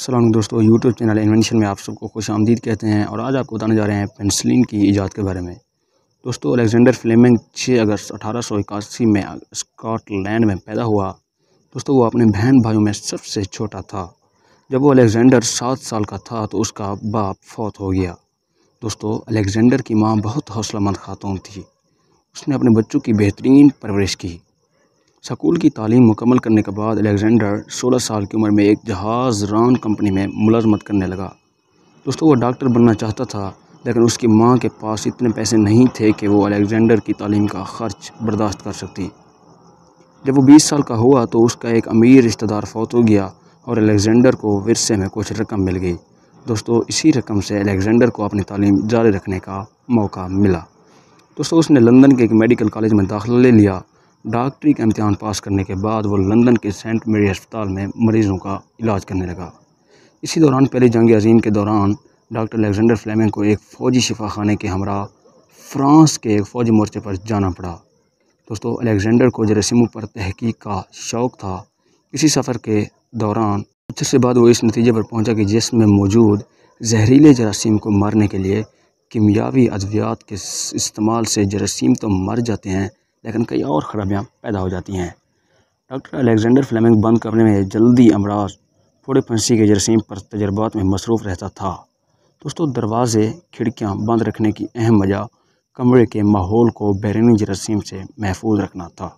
सलाम दोस्तों YouTube channel invention में आप सबको खुश आमदीद कहते हैं और आज आपको बताने जा रहे हैं पेंसिलिन की ईजाद के बारे में दोस्तों अलेक्जेंडर फ्लेमिंग 6 अगस्त अठारह में स्कॉटलैंड में पैदा हुआ दोस्तों वो अपने बहन भाइयों में सबसे छोटा था जब वो अलेक्जेंडर सात साल का था तो उसका बाप फौत हो गया दोस्तों अलेक्जेंडर की माँ बहुत हौसलामंद खातून थी उसने अपने बच्चों की बेहतरीन परवरिश की स्कूल की तालीम मुकम्मल करने के बाद अलेक्जेंडर सोलह साल की उम्र में एक जहाज़ रान कंपनी में मुलाजमत करने लगा दोस्तों वो डॉक्टर बनना चाहता था लेकिन उसकी माँ के पास इतने पैसे नहीं थे कि वो अलेक्जेंडर की तालीम का ख़र्च बर्दाश्त कर सकती जब वो बीस साल का हुआ तो उसका एक अमीर रिश्तेदार फौत हो गया और अलेक्जेंडर को विरसे में कुछ रकम मिल गई दोस्तों इसी रकम से अलेक्जेंडर को अपनी तालीम जारी रखने का मौका मिला दोस्तों उसने लंदन के एक मेडिकल कॉलेज में दाखिला ले लिया डॉक्टरी का इम्तहान पास करने के बाद वो लंदन के सेंट मेरी अस्पताल में मरीज़ों का इलाज करने लगा इसी दौरान पहली जंग अजीम के दौरान डॉक्टर अलेक्जेंडर फ्लेमिंग को एक फ़ौजी शिफा खाने के हमरा फ्रांस के एक फ़ौजी मोर्चे पर जाना पड़ा दोस्तों अलेक्जेंडर को जरसीमू पर तहकीक का शौक़ था इसी सफ़र के दौरान कुछ से बाद वो इस नतीजे पर पहुंचा कि जिसम में मौजूद जहरीले जरासीम को मारने के लिए कीमियावी अद्वियात के इस्तेमाल से जरासीम तो मर जाते हैं लेकिन कई और खराबियाँ पैदा हो जाती हैं डॉक्टर अलेक्जेंडर फ्लेमिंग बंद करने में जल्दी अमराज फोड़े फंसी के जरसीम पर तजर्बात में मसरूफ़ रहता था दोस्तों दरवाज़े खिड़कियाँ बंद रखने की अहम वजह कमरे के माहौल को बैरूनी जरसीम से महफूज रखना था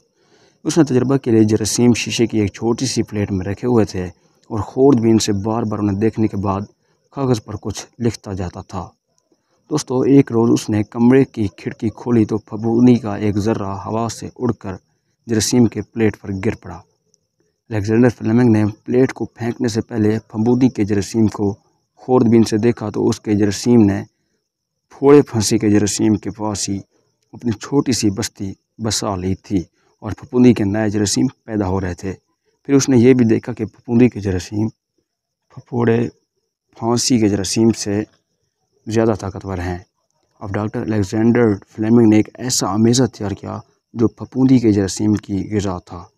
उसने तजर्बा के लिए जरसीम शीशे की एक छोटी सी प्लेट में रखे हुए थे और खोरदबीन से बार बार उन्हें देखने के बाद कागज़ पर कुछ लिखता जाता था दोस्तों एक रोज़ उसने कमरे की खिड़की खोली तो फबूनी का एक जर्रा हवा से उड़कर जरसीम के प्लेट पर गिर पड़ा अलेक्जेंडर फ्लेमिंग ने प्लेट को फेंकने से पहले फबूदी के जरसीम को खोरदबीन से देखा तो उसके जरसीम ने फोड़े फंसी के जरसीम के पास ही अपनी छोटी सी बस्ती बसा ली थी और फपूंदी के नए जरसीम पैदा हो रहे थे फिर उसने ये भी देखा कि फपूंदी के जरसीम फोड़े फांसी के जरसीम से ज़्यादा ताकतवर हैं अब डॉक्टर अलेक्जेंडर फ्लेमिंग ने एक ऐसा अमेज़ा तैयार किया जो फपूंदी के जरासीम की गजा था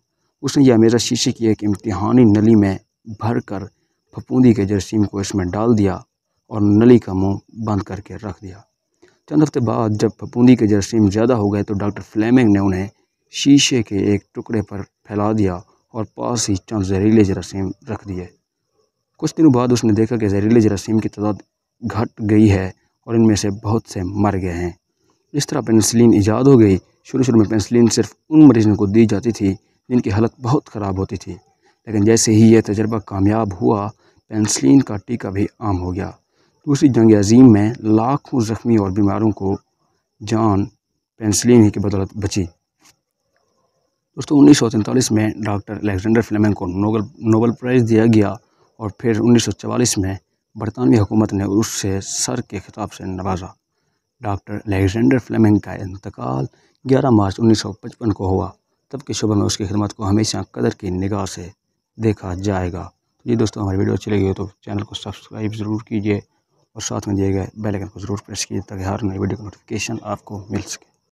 उसने यह अमेज़ा शीशे की एक इम्तहानी नली में भर कर फपूंदी के जरासीम को इसमें डाल दिया और नली का मुंह बंद करके रख दिया चंद हफ्ते बाद जब फपूंदी के जरासीम ज़्यादा हो गए तो डॉक्टर फ्लेमिंग ने उन्हें शीशे के एक टुकड़े पर फैला दिया और पास ही चंद जहरीले जरासीम रख दिए कुछ दिनों बाद उसने देखा कि जहरीले जरासीम की तादाद घट गई है और इनमें से बहुत से मर गए हैं इस तरह पेंसिलिन ईजाद हो गई शुरू शुरू में पेंसिलिन सिर्फ उन मरीजों को दी जाती थी जिनकी हालत बहुत ख़राब होती थी लेकिन जैसे ही यह तजर्बा कामयाब हुआ पेंसिलिन का टीका भी आम हो गया दूसरी जंग अजीम में लाखों ज़ख्मी और बीमारों को जान पेंसिलिन ही की बदौलत बची दोस्तों उन्नीस सौ तैंतालीस में डॉक्टर अलेक्जेंडर फ्लेमिंग को नोबल नोबल प्राइज़ दिया गया और फिर उन्नीस सौ चवालीस में बरतानवी हुकूमत ने रूस से सर के खिताब से नवाजा डॉक्टर अलेक्जेंडर फ्लेमिंग का इंतकाल ग्यारह मार्च उन्नीस सौ पचपन को हुआ तब के शुभ में उसकी खिदमत को हमेशा कदर की निगाह से देखा जाएगा तो जी दोस्तों हमारी वीडियो अच्छी लगी हो तो चैनल को सब्सक्राइब ज़रूर कीजिए और साथ में दिए गए बेल आइकन को ज़रूर प्रेस कीजिए ताकि हर नई वीडियो का नोटिफिकेशन आपको मिल सके